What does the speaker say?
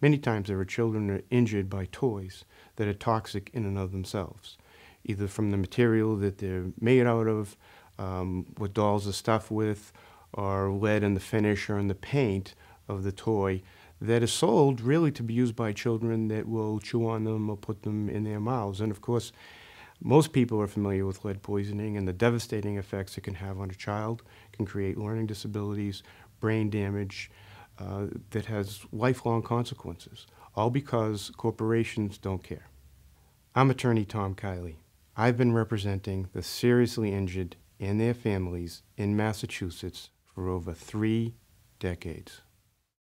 Many times there are children that are injured by toys that are toxic in and of themselves, either from the material that they're made out of, um, what dolls are stuffed with, or lead in the finish or in the paint of the toy that is sold really to be used by children that will chew on them or put them in their mouths. And of course, most people are familiar with lead poisoning and the devastating effects it can have on a child, it can create learning disabilities, brain damage, uh, that has lifelong consequences, all because corporations don't care. I'm attorney Tom Kiley. I've been representing the seriously injured and their families in Massachusetts for over three decades.